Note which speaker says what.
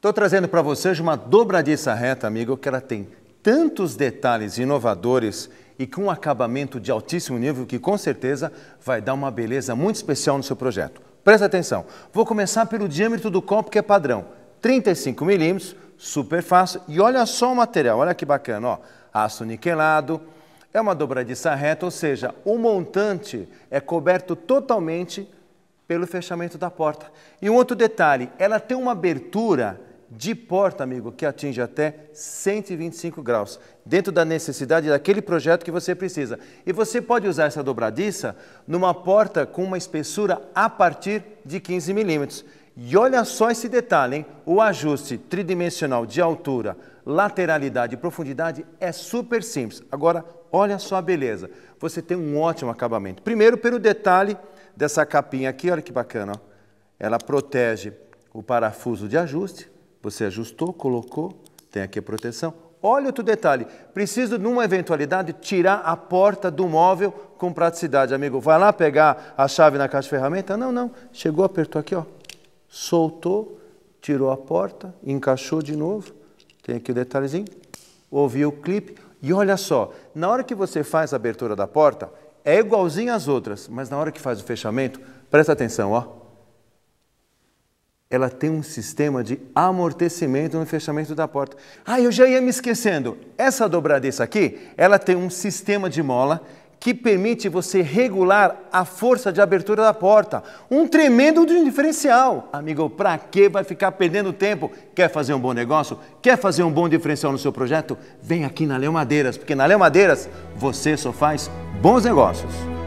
Speaker 1: Estou trazendo para vocês uma dobradiça reta, amigo, que ela tem tantos detalhes inovadores e com um acabamento de altíssimo nível que com certeza vai dar uma beleza muito especial no seu projeto. Presta atenção, vou começar pelo diâmetro do copo que é padrão, 35 milímetros, super fácil. E olha só o material, olha que bacana, ó, aço niquelado, é uma dobradiça reta, ou seja, o montante é coberto totalmente pelo fechamento da porta. E um outro detalhe, ela tem uma abertura de porta, amigo, que atinge até 125 graus, dentro da necessidade daquele projeto que você precisa. E você pode usar essa dobradiça numa porta com uma espessura a partir de 15 milímetros. E olha só esse detalhe, hein? O ajuste tridimensional de altura, lateralidade e profundidade é super simples. Agora, olha só a beleza. Você tem um ótimo acabamento. Primeiro, pelo detalhe dessa capinha aqui, olha que bacana. Ó. Ela protege o parafuso de ajuste, você ajustou, colocou, tem aqui a proteção. Olha outro detalhe, preciso numa eventualidade tirar a porta do móvel com praticidade, amigo. Vai lá pegar a chave na caixa de ferramenta? Não, não. Chegou, apertou aqui, ó. Soltou, tirou a porta, encaixou de novo. Tem aqui o detalhezinho. Ouviu o clipe. E olha só, na hora que você faz a abertura da porta, é igualzinho às outras, mas na hora que faz o fechamento, presta atenção, ó ela tem um sistema de amortecimento no fechamento da porta. Ah, eu já ia me esquecendo. Essa dobradiça aqui, ela tem um sistema de mola que permite você regular a força de abertura da porta. Um tremendo diferencial. Amigo, para que vai ficar perdendo tempo? Quer fazer um bom negócio? Quer fazer um bom diferencial no seu projeto? Vem aqui na Leão Madeiras, porque na Leão Madeiras você só faz bons negócios.